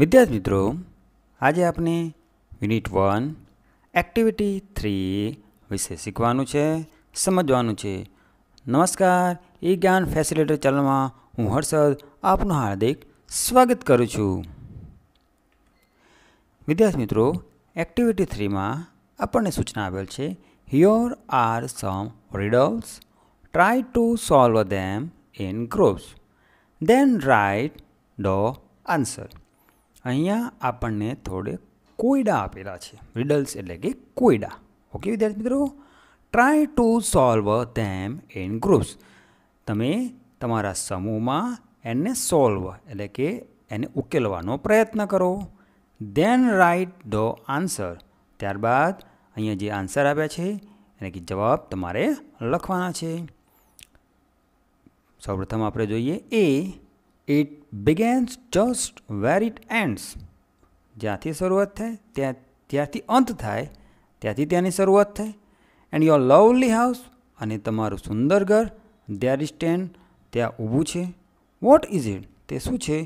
વિદ્યાર્થી મિત્રો આજે આપણે યુનિટ વન એક્ટિવિટી થ્રી વિશે શીખવાનું છે સમજવાનું છે નમસ્કાર ઈ જ્ઞાન ફેસિલિટર ચેનલમાં હું હર્ષદ આપનું હાર્દિક સ્વાગત કરું છું વિદ્યાર્થી મિત્રો એક્ટિવિટી થ્રીમાં આપણને સૂચના આપેલ છે here are some riddles try to solve them in groups then write the answer અહીંયા આપણને થોડે કોયડા આપેલા છે રિડલ્સ એટલે કે કોયડા ઓકે વિદ્યાર્થી મિત્રો try to solve them in groups તમે તમારા સમૂહમાં એને સોલ્વ એટલે કે એને ઉકેલવાનો પ્રયત્ન કરો ધેન રાઇટ ધ આન્સર ત્યારબાદ અહીંયા જે આન્સર આપ્યા છે એને કે જવાબ તમારે લખવાના છે સૌપ્રથમ આપણે જોઈએ A it begins just where it ends જ્યાંથી શરૂઆત થાય ત્યાં ત્યાંથી અંત થાય ત્યાંથી ત્યાંની શરૂઆત થાય એન્ડ યોર લવલી હાઉસ અને તમારું સુંદર ઘર ધેર ઇઝ સ્ટેન્ડ ત્યાં ઊભું છે વોટ ઇઝ ઇટ તે શું છે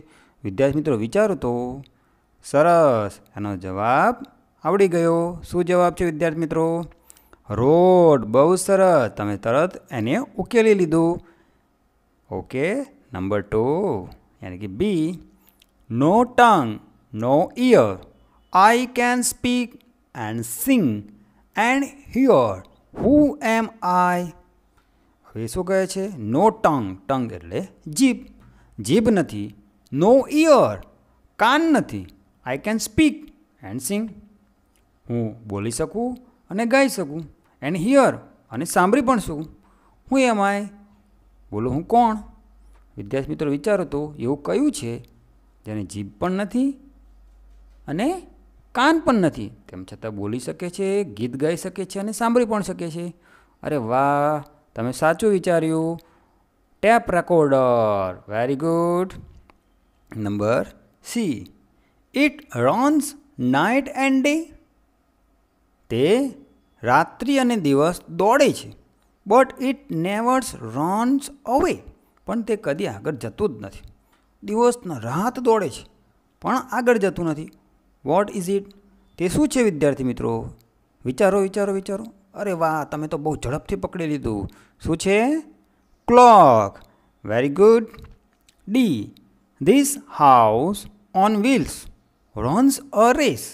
વિદ્યાર્થી મિત્રો વિચારો તો સરસ એનો જવાબ આવડી ગયો શું જવાબ છે વિદ્યાર્થી મિત્રો રોડ બહુ સરસ તમે તરત એને ઉકેલી લીધું ઓકે નંબર ટુ यानी કે B no tongue no ear I can speak and sing and hear who am I હવે શું કહે છે નો ટંગ ટંગ એટલે જીભ જીભ નથી નો ઇયર કાન નથી I can speak and sing હું બોલી શકું અને ગાઈ શકું એન્ડ હિયર અને સાંભળી પણ શકું હું એમ આય બોલો હું કોણ વિદ્યાર્થી મિત્રો વિચારો તો એવું કયું છે જેને જીભ પણ નથી અને કાન પણ નથી તેમ છતાં બોલી શકે છે ગીત ગાઈ શકે છે અને સાંભળી પણ શકે છે અરે વાહ તમે સાચું વિચાર્યું tape recorder very good number C it runs night and day તે રાત્રિ અને દિવસ દોડે છે બટ ઇટ નેવર્સ રોન્સ અવે પણ તે કદી આગળ જતું જ નથી દિવસના રાત દોડે છે પણ આગળ જતું નથી વોટ ઇઝ ઇટ તે શું છે વિદ્યાર્થી મિત્રો વિચારો વિચારો વિચારો અરે વાહ તમે તો બહુ ઝડપથી પકડી લીધું શું છે clock very good D this house on wheels runs a race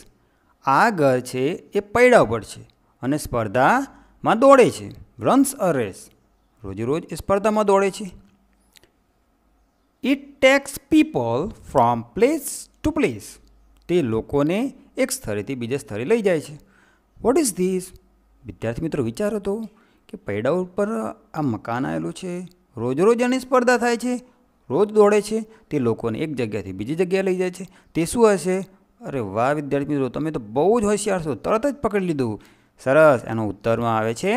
આ ઘર છે એ પૈડા પર છે અને સ્પર્ધામાં દોડે છે રન્સ અ રેસ રોજ એ સ્પર્ધામાં દોડે છે it takes people from place to place તે લોકોને એક સ્થળેથી બીજા સ્થળે લઈ જાય છે વોટ ઇઝ ધીસ વિદ્યાર્થી મિત્રો વિચાર હતો કે પૈડા ઉપર આ મકાન આવેલું છે રોજ રોજ એની સ્પર્ધા થાય છે રોજ દોડે છે તે લોકોને એક જગ્યાથી બીજી જગ્યાએ લઈ જાય છે તે શું હશે અરે વાહ વિદ્યાર્થી મિત્રો તમે તો બહુ જ હોશિયાર છો તરત જ પકડી લીધું સરસ એનો ઉત્તરમાં આવે છે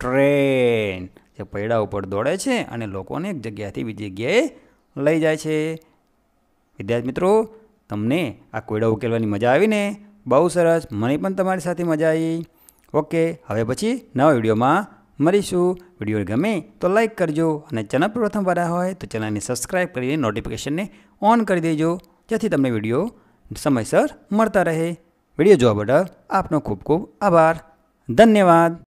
ટ્રેન જે પૈડા ઉપર દોડે છે અને લોકોને એક જગ્યાથી બીજી જગ્યાએ લઈ જાય છે વિદ્યાર્થી મિત્રો તમને આ કોયડા ઉકેલવાની મજા આવીને બહુ સરસ મને પણ તમારી સાથે મજા આવી ઓકે હવે પછી નવા વિડીયોમાં મળીશું વિડીયો ગમે તો લાઇક કરજો અને ચેનલ પર પ્રથમ વાર હોય તો ચેનલને સબસ્ક્રાઈબ કરીને નોટિફિકેશનને ઓન કરી દેજો જેથી તમને વિડીયો સમયસર મળતા રહે વિડીયો જોવા બદલ આપનો ખૂબ ખૂબ આભાર ધન્યવાદ